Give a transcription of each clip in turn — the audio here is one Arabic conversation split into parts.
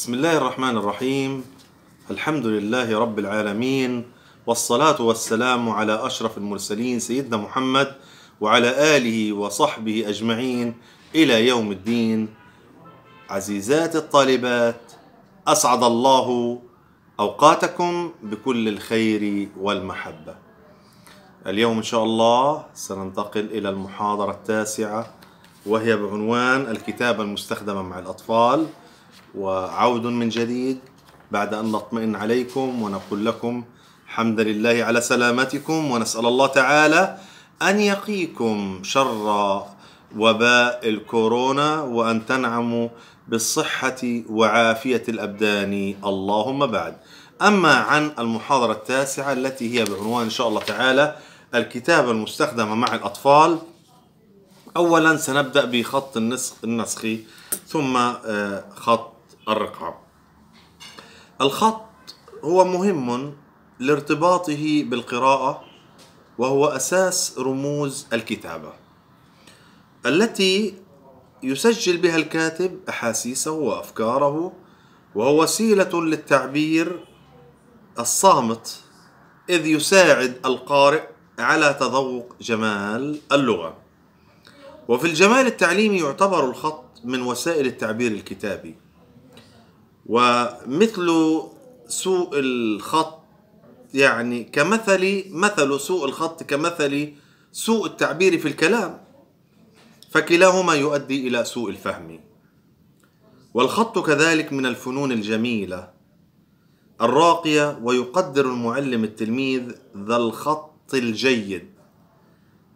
بسم الله الرحمن الرحيم الحمد لله رب العالمين والصلاة والسلام على أشرف المرسلين سيدنا محمد وعلى آله وصحبه أجمعين إلى يوم الدين عزيزات الطالبات أسعد الله أوقاتكم بكل الخير والمحبة اليوم إن شاء الله سننتقل إلى المحاضرة التاسعة وهي بعنوان الكتابة المستخدمة مع الأطفال وعود من جديد بعد أن نطمئن عليكم ونقول لكم الحمد لله على سلامتكم ونسأل الله تعالى أن يقيكم شر وباء الكورونا وأن تنعموا بالصحة وعافية الأبدان اللهم بعد أما عن المحاضرة التاسعة التي هي بعنوان إن شاء الله تعالى الكتابة المستخدمة مع الأطفال أولا سنبدأ بخط النسخ النسخي ثم آه، خط الرقعة الخط هو مهم لارتباطه بالقراءة وهو أساس رموز الكتابة التي يسجل بها الكاتب أحاسيسه وأفكاره وهو وسيلة للتعبير الصامت إذ يساعد القارئ على تذوق جمال اللغة وفي الجمال التعليمي يعتبر الخط من وسائل التعبير الكتابي ومثل سوء الخط يعني كمثل مثل سوء الخط كمثل سوء التعبير في الكلام فكلاهما يؤدي إلى سوء الفهم والخط كذلك من الفنون الجميلة الراقية ويقدر المعلم التلميذ ذا الخط الجيد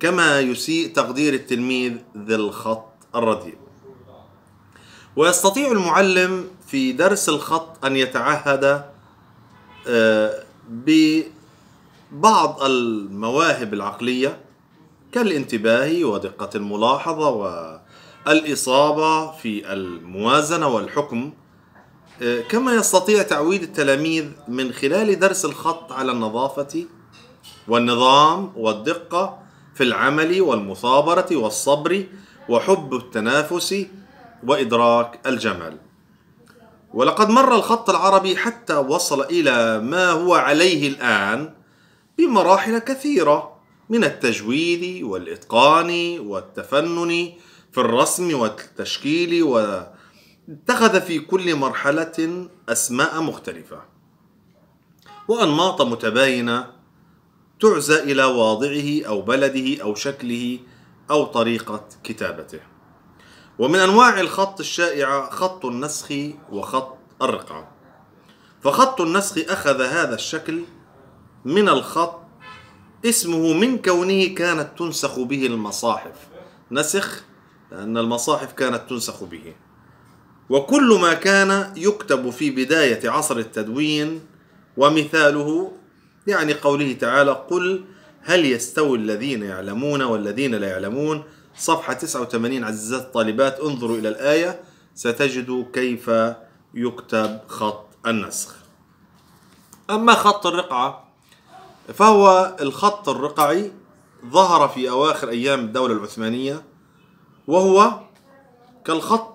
كما يسيء تقدير التلميذ ذا الخط الرديء ويستطيع المعلم في درس الخط أن يتعهد آه، ببعض المواهب العقلية كالانتباه ودقة الملاحظة والإصابة في الموازنة والحكم آه، كما يستطيع تعويد التلاميذ من خلال درس الخط على النظافة والنظام والدقة في العمل والمثابرة والصبر وحب التنافس وإدراك الجمال ولقد مر الخط العربي حتى وصل إلى ما هو عليه الآن بمراحل كثيرة من التجويد والإتقان والتفنن في الرسم والتشكيل واتخذ في كل مرحلة أسماء مختلفة وأنماط متباينة تعزى إلى واضعه أو بلده أو شكله أو طريقة كتابته ومن أنواع الخط الشائعة خط النسخ وخط الرقعة فخط النسخ أخذ هذا الشكل من الخط اسمه من كونه كانت تنسخ به المصاحف نسخ لأن المصاحف كانت تنسخ به وكل ما كان يكتب في بداية عصر التدوين ومثاله يعني قوله تعالى قل هل يستوي الذين يعلمون والذين لا يعلمون صفحة 89 عزيزات الطالبات انظروا إلى الآية ستجدوا كيف يكتب خط النسخ أما خط الرقعة فهو الخط الرقعي ظهر في أواخر أيام الدولة العثمانية وهو كالخط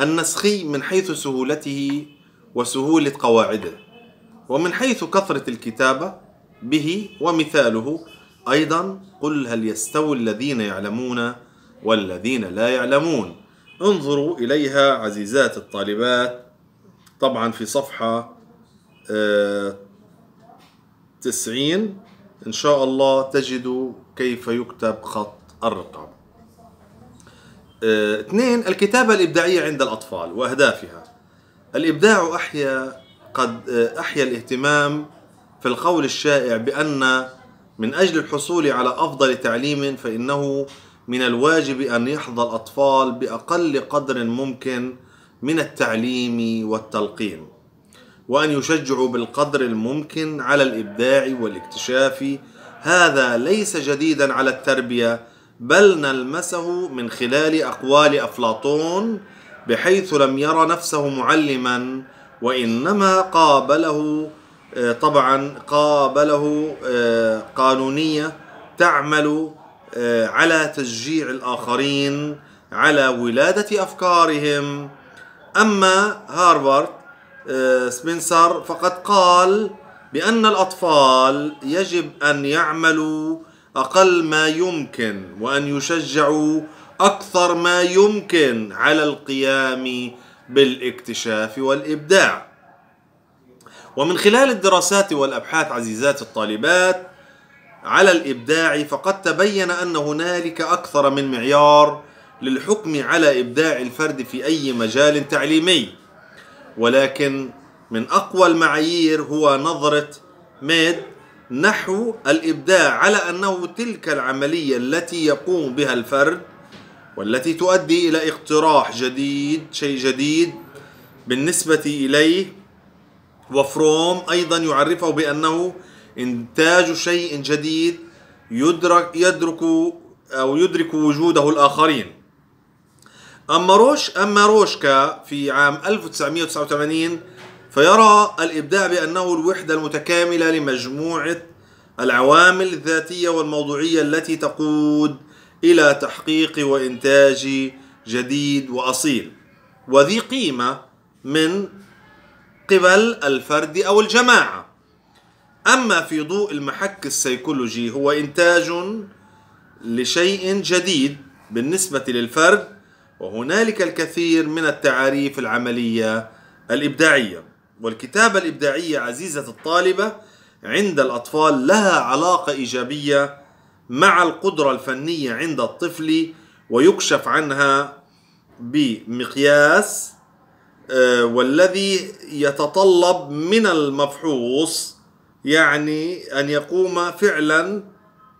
النسخي من حيث سهولته وسهولة قواعده ومن حيث كثرة الكتابة به ومثاله أيضا قل هل يستوي الذين يعلمون والذين لا يعلمون انظروا إليها عزيزات الطالبات طبعا في صفحة آه، تسعين إن شاء الله تجدوا كيف يكتب خط الرقم آه، اثنين الكتابة الإبداعية عند الأطفال وأهدافها الإبداع أحيا قد آه، أحيا الاهتمام في القول الشائع بأن من أجل الحصول على أفضل تعليم فإنه من الواجب أن يحظى الأطفال بأقل قدر ممكن من التعليم والتلقين وأن يشجعوا بالقدر الممكن على الإبداع والاكتشاف هذا ليس جديدا على التربية بل نلمسه من خلال أقوال أفلاطون بحيث لم يرى نفسه معلما وإنما قابله آه، طبعا قابله آه، قانونية تعمل آه، على تشجيع الآخرين على ولادة أفكارهم أما هارفارد سبنسر فقد قال بأن الأطفال يجب أن يعملوا أقل ما يمكن وأن يشجعوا أكثر ما يمكن على القيام بالاكتشاف والإبداع ومن خلال الدراسات والأبحاث عزيزات الطالبات على الإبداع فقد تبين أن هنالك أكثر من معيار للحكم على إبداع الفرد في أي مجال تعليمي ولكن من أقوى المعايير هو نظرة ميد نحو الإبداع على أنه تلك العملية التي يقوم بها الفرد والتي تؤدي إلى اقتراح جديد شيء جديد بالنسبة إليه وفروم أيضا يعرفه بأنه إنتاج شيء جديد يدرك يدرك أو يدرك وجوده الآخرين أما روش أما روشكا في عام 1989 فيرى الإبداع بأنه الوحدة المتكاملة لمجموعة العوامل الذاتية والموضوعية التي تقود إلى تحقيق وإنتاج جديد وأصيل وذي قيمة من قبل الفرد أو الجماعة أما في ضوء المحك السيكولوجي هو إنتاج لشيء جديد بالنسبة للفرد وهنالك الكثير من التعاريف العملية الإبداعية والكتابة الإبداعية عزيزة الطالبة عند الأطفال لها علاقة إيجابية مع القدرة الفنية عند الطفل ويكشف عنها بمقياس آه، والذي يتطلب من المفحوص يعني أن يقوم فعلا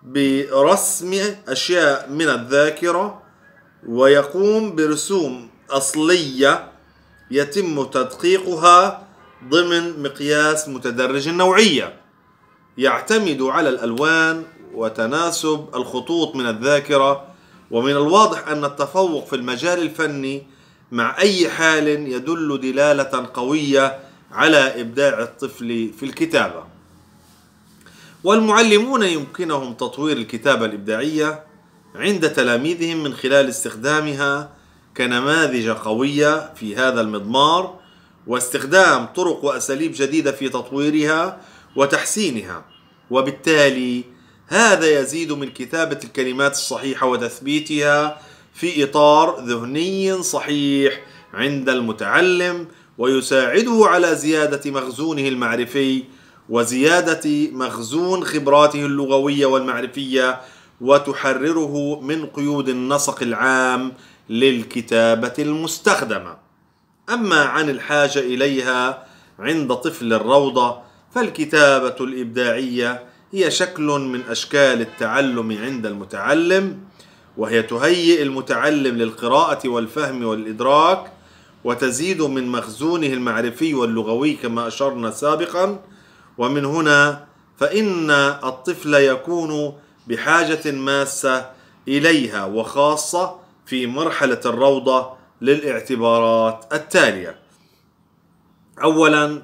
برسم أشياء من الذاكرة ويقوم برسوم أصلية يتم تدقيقها ضمن مقياس متدرج النوعية يعتمد على الألوان وتناسب الخطوط من الذاكرة ومن الواضح أن التفوق في المجال الفني مع أي حال يدل دلالة قوية على إبداع الطفل في الكتابة والمعلمون يمكنهم تطوير الكتابة الإبداعية عند تلاميذهم من خلال استخدامها كنماذج قوية في هذا المضمار واستخدام طرق وأساليب جديدة في تطويرها وتحسينها وبالتالي هذا يزيد من كتابة الكلمات الصحيحة وتثبيتها في إطار ذهني صحيح عند المتعلم ويساعده على زيادة مخزونه المعرفي وزيادة مخزون خبراته اللغوية والمعرفية وتحرره من قيود النسق العام للكتابة المستخدمة. أما عن الحاجة إليها عند طفل الروضة فالكتابة الإبداعية هي شكل من أشكال التعلم عند المتعلم وهي تهيئ المتعلم للقراءة والفهم والإدراك وتزيد من مخزونه المعرفي واللغوي كما أشرنا سابقا ومن هنا فإن الطفل يكون بحاجة ماسة إليها وخاصة في مرحلة الروضة للاعتبارات التالية أولا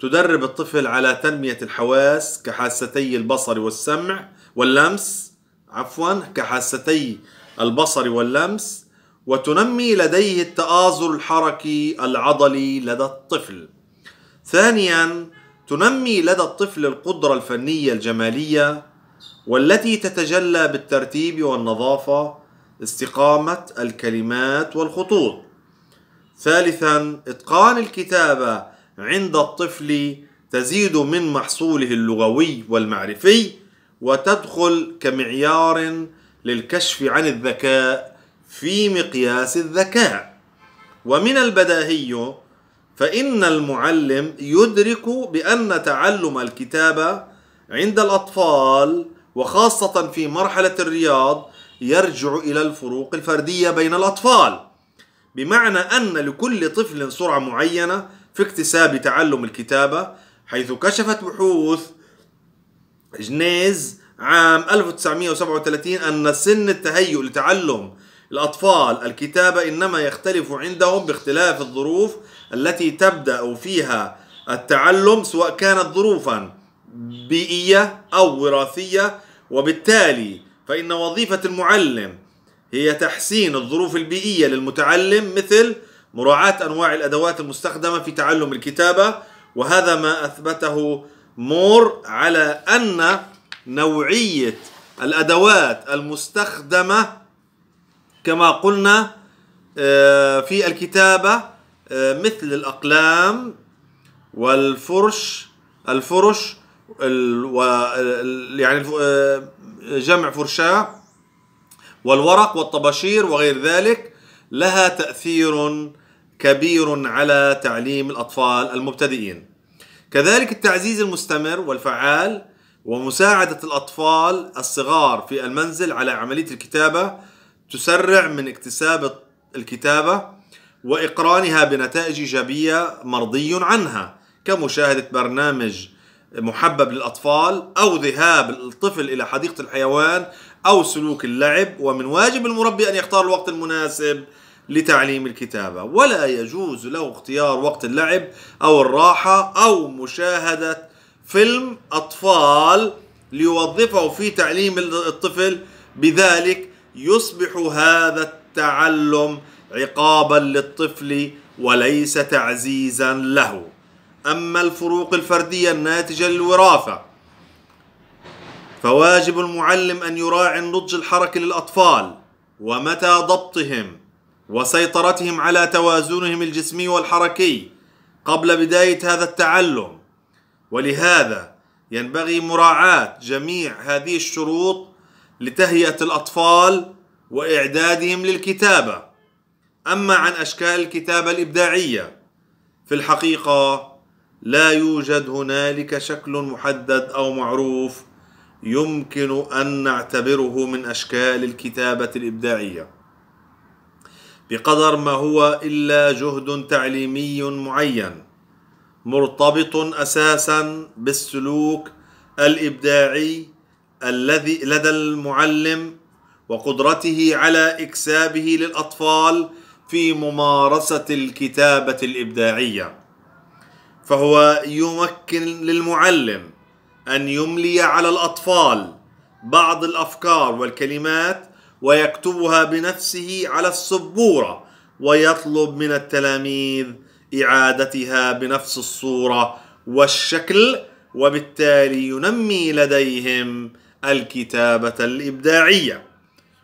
تدرب الطفل على تنمية الحواس كحاستي البصر والسمع واللمس عفوا كحاستي البصر واللمس وتنمي لديه التآزر الحركي العضلي لدى الطفل. ثانيا تنمي لدى الطفل القدرة الفنية الجمالية والتي تتجلى بالترتيب والنظافة استقامة الكلمات والخطوط. ثالثا إتقان الكتابة عند الطفل تزيد من محصوله اللغوي والمعرفي وتدخل كمعيار للكشف عن الذكاء في مقياس الذكاء ومن البداهي فإن المعلم يدرك بأن تعلم الكتابة عند الأطفال وخاصة في مرحلة الرياض يرجع إلى الفروق الفردية بين الأطفال بمعنى أن لكل طفل سرعة معينة في اكتساب تعلم الكتابة حيث كشفت بحوث جنيز عام 1937 أن سن التهيؤ لتعلم الأطفال الكتابة إنما يختلف عندهم باختلاف الظروف التي تبدأ فيها التعلم سواء كانت ظروفا بيئية أو وراثية وبالتالي فإن وظيفة المعلم هي تحسين الظروف البيئية للمتعلم مثل مراعاة أنواع الأدوات المستخدمة في تعلم الكتابة وهذا ما أثبته مور على أن نوعية الأدوات المستخدمة كما قلنا آه، في الكتابة آه، مثل الأقلام والفرش الفرش يعني آه، جمع فرشاة والورق والطباشير وغير ذلك لها تأثير كبير على تعليم الأطفال المبتدئين كذلك التعزيز المستمر والفعال ومساعدة الأطفال الصغار في المنزل على عملية الكتابة تسرع من اكتساب الكتابة وإقرانها بنتائج إيجابية مرضي عنها كمشاهدة برنامج محبب للأطفال أو ذهاب الطفل إلى حديقة الحيوان أو سلوك اللعب ومن واجب المربي أن يختار الوقت المناسب لتعليم الكتابة ولا يجوز له اختيار وقت اللعب أو الراحة أو مشاهدة فيلم أطفال ليوظفه في تعليم الطفل بذلك يصبح هذا التعلم عقابا للطفل وليس تعزيزا له أما الفروق الفردية الناتجة للوراثة فواجب المعلم أن يراعي النضج الحركي للأطفال ومتى ضبطهم وسيطرتهم على توازنهم الجسمي والحركي قبل بداية هذا التعلم ولهذا ينبغي مراعاة جميع هذه الشروط لتهيئة الأطفال وإعدادهم للكتابة أما عن أشكال الكتابة الإبداعية في الحقيقة لا يوجد هنالك شكل محدد أو معروف يمكن أن نعتبره من أشكال الكتابة الإبداعية بقدر ما هو الا جهد تعليمي معين مرتبط اساسا بالسلوك الابداعي الذي لدى المعلم وقدرته على اكسابه للاطفال في ممارسه الكتابه الابداعيه فهو يمكن للمعلم ان يملي على الاطفال بعض الافكار والكلمات ويكتبها بنفسه على السبورة ويطلب من التلاميذ إعادتها بنفس الصورة والشكل وبالتالي ينمي لديهم الكتابة الإبداعية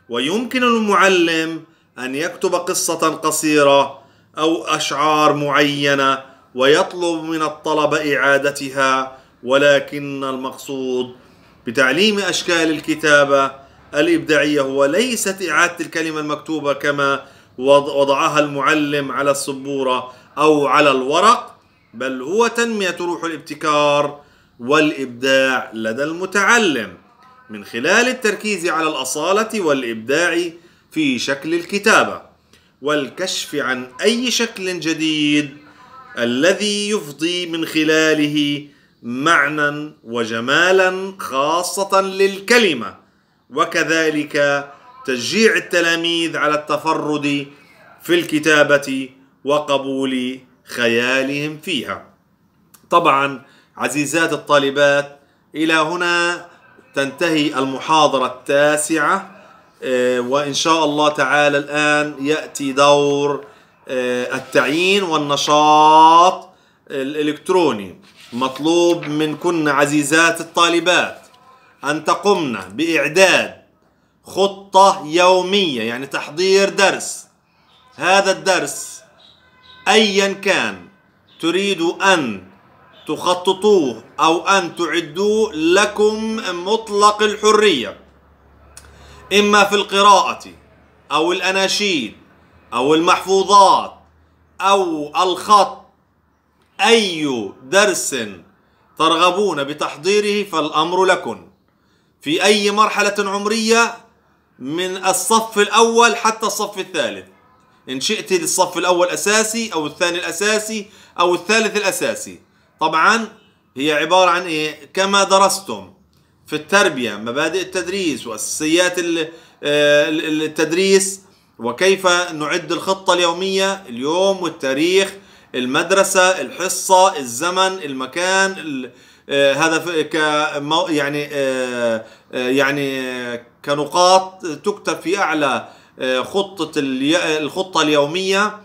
ويمكن المعلم أن يكتب قصة قصيرة أو أشعار معينة ويطلب من الطلبة إعادتها ولكن المقصود بتعليم أشكال الكتابة الإبداعية هو ليست إعادة الكلمة المكتوبة كما وضعها المعلم على السبورة أو على الورق بل هو تنمية روح الابتكار والإبداع لدى المتعلم من خلال التركيز على الأصالة والإبداع في شكل الكتابة والكشف عن أي شكل جديد الذي يفضي من خلاله معنى وجمالا خاصة للكلمة وكذلك تشجيع التلاميذ على التفرد في الكتابة وقبول خيالهم فيها. طبعا عزيزات الطالبات إلى هنا تنتهي المحاضرة التاسعة آه، وإن شاء الله تعالى الآن يأتي دور آه، التعيين والنشاط الإلكتروني مطلوب منكن عزيزات الطالبات أن تقمنا بإعداد خطة يومية يعني تحضير درس هذا الدرس أيا كان تريد أن تخططوه أو أن تعدوه لكم مطلق الحرية إما في القراءة أو الأناشيد أو المحفوظات أو الخط أي درس ترغبون بتحضيره فالأمر لكم في أي مرحلة عمرية من الصف الأول حتى الصف الثالث إن شئت للصف الأول أساسي أو الثاني الأساسي أو الثالث الأساسي طبعا هي عبارة عن إيه كما درستم في التربية مبادئ التدريس وأساسيات آه، التدريس وكيف نعد الخطة اليومية اليوم والتاريخ المدرسة الحصة الزمن المكان هذا آه، ك يعني آه، آه، يعني كنقاط تكتب في اعلى خطة الخطة اليومية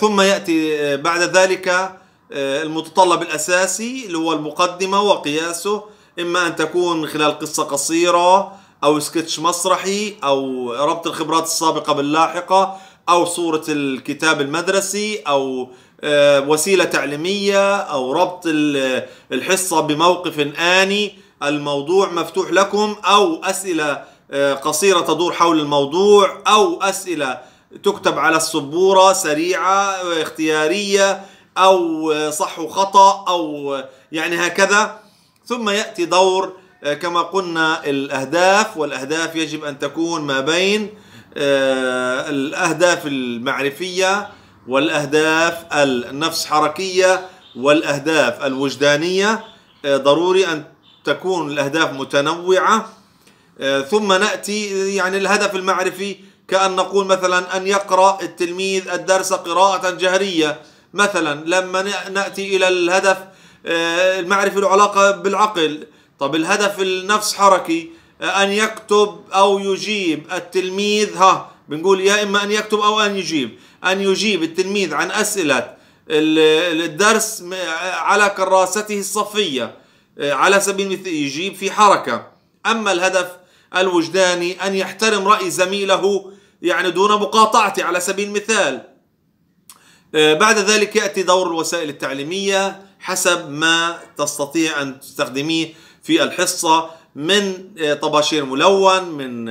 ثم ياتي بعد ذلك المتطلب الاساسي اللي هو المقدمة وقياسه اما ان تكون خلال قصة قصيرة او سكتش مسرحي او ربط الخبرات السابقة باللاحقة او صورة الكتاب المدرسي او آه، وسيلة تعليمية أو ربط الحصة بموقف آني الموضوع مفتوح لكم أو أسئلة آه، قصيرة تدور حول الموضوع أو أسئلة تكتب على السبورة سريعة آه، اختيارية أو صح وخطأ أو يعني هكذا ثم يأتي دور كما قلنا الأهداف والأهداف يجب أن تكون ما بين الأهداف المعرفية والأهداف النفس حركية والأهداف الوجدانية آه، ضروري أن تكون الأهداف متنوعة آه، ثم نأتي يعني الهدف المعرفي كأن نقول مثلا أن يقرأ التلميذ الدرس قراءة جهرية مثلا لما نأتي إلى الهدف آه، المعرفي له علاقة بالعقل طب الهدف النفس حركي أن يكتب أو يجيب التلميذ ها بنقول يا إما أن يكتب أو أن يجيب أن يجيب التلميذ عن أسئلة الدرس على كراسته الصفية آه، على سبيل المثال يجيب في حركة أما الهدف الوجداني أن يحترم رأي زميله يعني دون مقاطعته على سبيل المثال آه، بعد ذلك يأتي دور الوسائل التعليمية حسب ما تستطيع أن تستخدميه في الحصة من آه، طباشير ملون من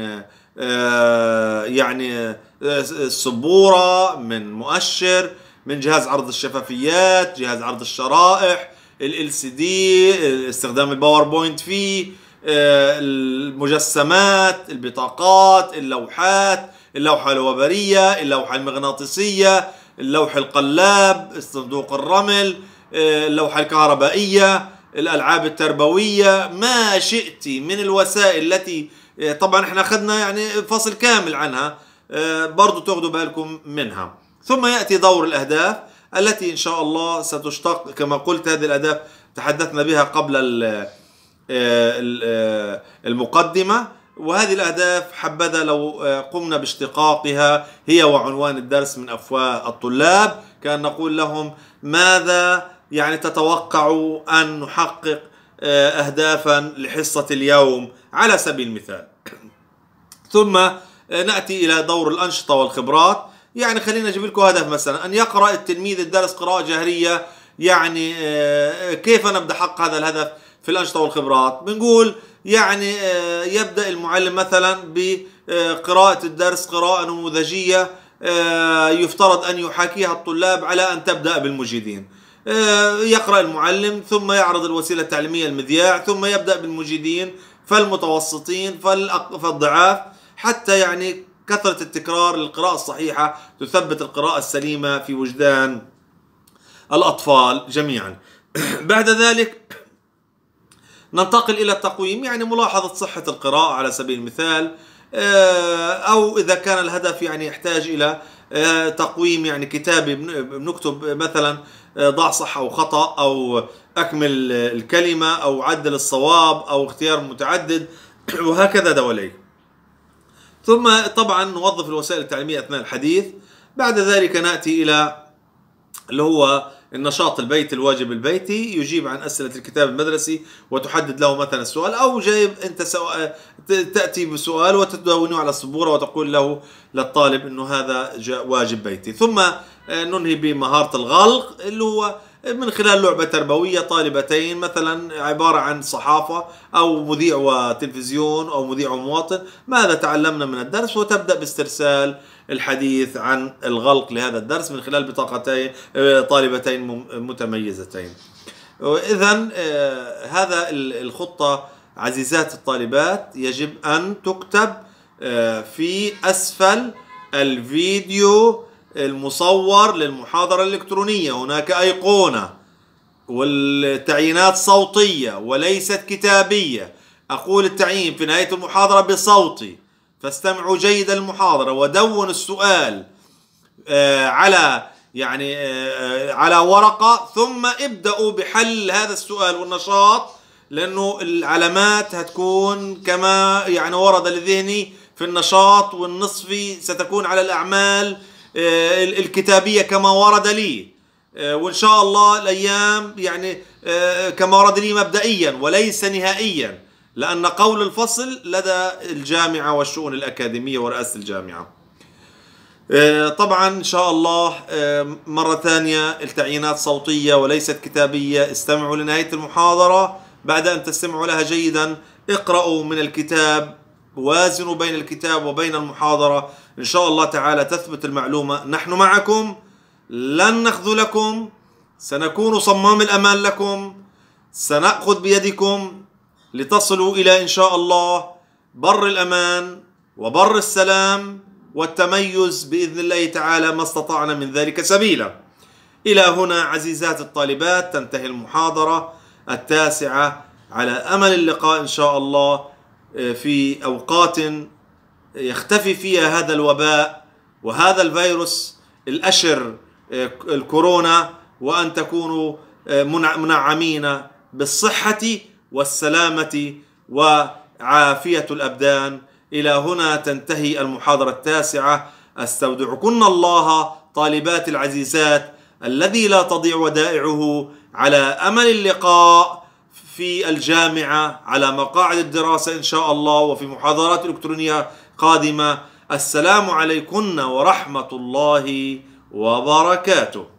آه، يعني آه، السبوره من مؤشر من جهاز عرض الشفافيات جهاز عرض الشرائح ال سي دي استخدام الباوربوينت فيه آه، المجسمات البطاقات اللوحات اللوحه الوبريه اللوحه المغناطيسيه اللوح القلاب صندوق الرمل اللوحه الكهربائيه الالعاب التربويه ما شئت من الوسائل التي إيه، طبعا احنا اخذنا يعني فصل كامل عنها إيه، برضو تاخذوا بالكم منها ثم يأتي دور الأهداف التي إن شاء الله ستشتق كما قلت هذه الأهداف تحدثنا بها قبل إيه، المقدمة وهذه الأهداف حبذا لو قمنا باشتقاقها هي وعنوان الدرس من أفواه الطلاب كأن نقول لهم ماذا يعني تتوقعوا أن نحقق آه، أهدافا لحصة اليوم على سبيل المثال ثم آه، نأتي إلى دور الأنشطة والخبرات يعني خلينا أجيب لكم هدف مثلا أن يقرأ التلميذ الدرس قراءة جهرية يعني آه، كيف نبدأ حق هذا الهدف في الأنشطة والخبرات بنقول يعني يبدأ المعلم مثلا بقراءة الدرس قراءة نموذجية يفترض أن يحاكيها الطلاب على أن تبدأ بالمجيدين آه، يقرأ المعلم ثم يعرض الوسيلة التعليمية المذياع ثم يبدأ بالمجيدين فالمتوسطين فالضعاف حتى يعني كثرة التكرار للقراءة الصحيحة تثبت القراءة السليمة في وجدان الأطفال جميعا بعد ذلك ننتقل إلى التقويم يعني ملاحظة صحة القراءة على سبيل المثال آه، أو إذا كان الهدف يعني يحتاج إلى آه، تقويم يعني كتابي بنكتب مثلا آه، ضع صح أو خطأ أو أكمل الكلمة أو عدل الصواب أو اختيار متعدد وهكذا دواليك ثم طبعا نوظف الوسائل التعليمية أثناء الحديث بعد ذلك نأتي إلى اللي هو النشاط البيتي الواجب البيتي يجيب عن أسئلة الكتاب المدرسي وتحدد له مثلا السؤال أو جايب أنت سو... تأتي بسؤال وتدونه على السبورة وتقول له للطالب أنه هذا واجب بيتي ثم آه، ننهي بمهارة الغلق اللي هو من خلال لعبة تربوية طالبتين مثلا عبارة عن صحافة أو مذيع وتلفزيون أو مذيع ومواطن ماذا تعلمنا من الدرس وتبدأ باسترسال الحديث عن الغلق لهذا الدرس من خلال بطاقتين آه، طالبتين متميزتين إذا آه، هذا الخطة عزيزات الطالبات يجب أن تكتب آه، في أسفل الفيديو المصور للمحاضرة الإلكترونية هناك أيقونة والتعيينات صوتية وليست كتابية أقول التعيين في نهاية المحاضرة بصوتي فاستمعوا جيدا المحاضرة ودونوا السؤال آه، على يعني آه، على ورقة ثم ابدأوا بحل هذا السؤال والنشاط لأنه العلامات هتكون كما يعني ورد لذهني في النشاط والنصفي ستكون على الأعمال آه، الكتابية كما ورد لي آه، وإن شاء الله الأيام يعني آه، كما ورد لي مبدئيا وليس نهائيا لأن قول الفصل لدى الجامعة والشؤون الأكاديمية ورئاسة الجامعة طبعا إن شاء الله مرة ثانية التعيينات صوتية وليست كتابية استمعوا لنهاية المحاضرة بعد أن تستمعوا لها جيدا اقرأوا من الكتاب وازنوا بين الكتاب وبين المحاضرة إن شاء الله تعالى تثبت المعلومة نحن معكم لن نخذلكم سنكون صمام الأمان لكم سنأخذ بيدكم لتصلوا إلى إن شاء الله بر الأمان وبر السلام والتميز بإذن الله تعالى ما استطعنا من ذلك سبيلا إلى هنا عزيزات الطالبات تنتهي المحاضرة التاسعة على أمل اللقاء إن شاء الله آه، في أوقات يختفي فيها هذا الوباء وهذا الفيروس الأشر آه، الكورونا وأن تكونوا آه، منعمين بالصحة والسلامة وعافية الأبدان إلى هنا تنتهي المحاضرة التاسعة استودعكن الله طالبات العزيزات الذي لا تضيع ودائعه على امل اللقاء في الجامعه على مقاعد الدراسه ان شاء الله وفي محاضرات الكترونيه قادمة السلام عليكن ورحمة الله وبركاته